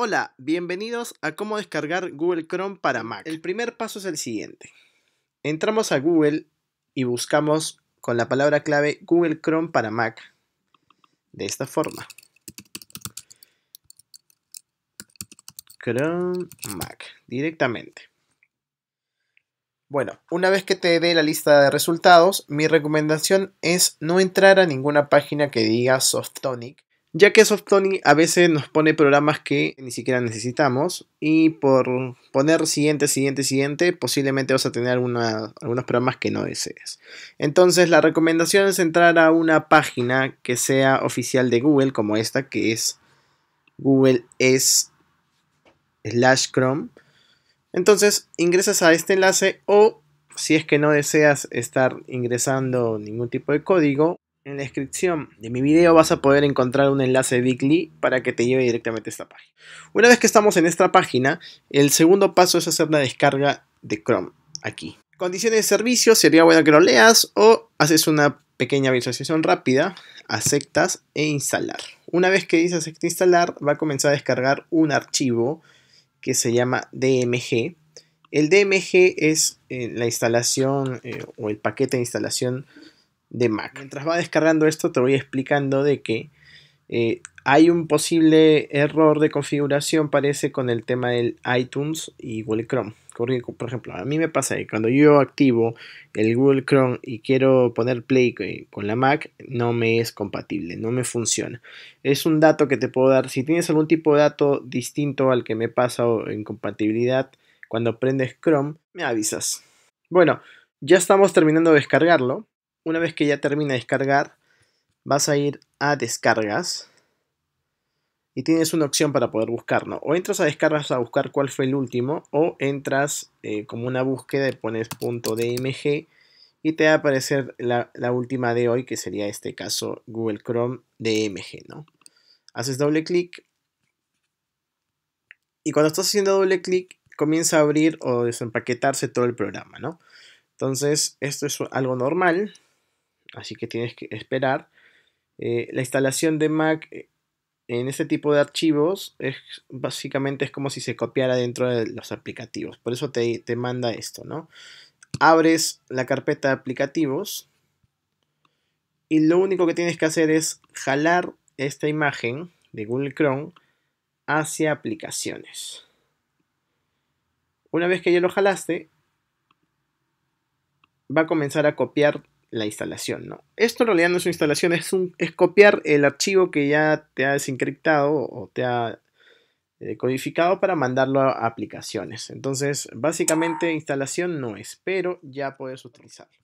Hola, bienvenidos a cómo descargar Google Chrome para Mac. El primer paso es el siguiente. Entramos a Google y buscamos con la palabra clave Google Chrome para Mac de esta forma. Chrome Mac directamente. Bueno, una vez que te dé la lista de resultados, mi recomendación es no entrar a ninguna página que diga Softonic ya que Softony a veces nos pone programas que ni siquiera necesitamos y por poner siguiente, siguiente, siguiente, posiblemente vas a tener algunos programas que no deseas. Entonces la recomendación es entrar a una página que sea oficial de Google, como esta que es Google es slash Chrome. Entonces ingresas a este enlace o si es que no deseas estar ingresando ningún tipo de código, en la descripción de mi video vas a poder encontrar un enlace de Bitly para que te lleve directamente a esta página. Una vez que estamos en esta página, el segundo paso es hacer la descarga de Chrome aquí. Condiciones de servicio, sería bueno que lo leas o haces una pequeña visualización rápida, aceptas e instalar. Una vez que dices acepta e instalar, va a comenzar a descargar un archivo que se llama DMG. El DMG es eh, la instalación eh, o el paquete de instalación de Mac. Mientras va descargando esto, te voy explicando de que eh, hay un posible error de configuración, parece, con el tema del iTunes y Google Chrome. por ejemplo, a mí me pasa que cuando yo activo el Google Chrome y quiero poner play con la Mac, no me es compatible, no me funciona. Es un dato que te puedo dar. Si tienes algún tipo de dato distinto al que me pasa en compatibilidad, cuando prendes Chrome, me avisas. Bueno, ya estamos terminando de descargarlo una vez que ya termina de descargar, vas a ir a descargas y tienes una opción para poder buscarlo. O entras a descargas a buscar cuál fue el último, o entras eh, como una búsqueda y pones .dmg y te va a aparecer la, última de hoy, que sería este caso Google Chrome DMG, ¿no? Haces doble clic y cuando estás haciendo doble clic comienza a abrir o desempaquetarse todo el programa, ¿no? Entonces, esto es algo normal así que tienes que esperar. Eh, la instalación de Mac eh, en este tipo de archivos es básicamente es como si se copiara dentro de los aplicativos. Por eso te, te manda esto, ¿no? Abres la carpeta de aplicativos y lo único que tienes que hacer es jalar esta imagen de Google Chrome hacia aplicaciones. Una vez que ya lo jalaste, va a comenzar a copiar la instalación. ¿no? Esto en realidad no es una instalación, es, copiar el archivo que ya te ha desencriptado o te ha eh, codificado para mandarlo a aplicaciones. Entonces, básicamente instalación no es, pero ya puedes utilizarlo.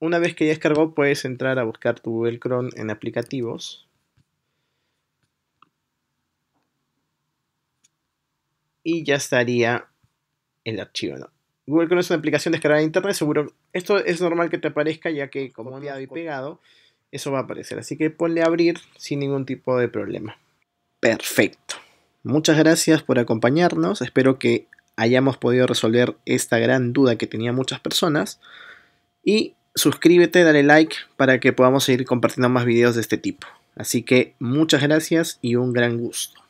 Una vez que ya descargó, puedes entrar a buscar tu Google Chrome en aplicativos. Y ya estaría el archivo. ¿no? Google Chrome es una aplicación descargada de internet, seguro. Esto es normal que te aparezca, ya que como copiado y pegado, eso va a aparecer. Así que ponle a abrir sin ningún tipo de problema. Perfecto. Muchas gracias por acompañarnos. Espero que hayamos podido resolver esta gran duda que tenía muchas personas. Y suscríbete, dale like para que podamos seguir compartiendo más videos de este tipo. Así que muchas gracias y un gran gusto.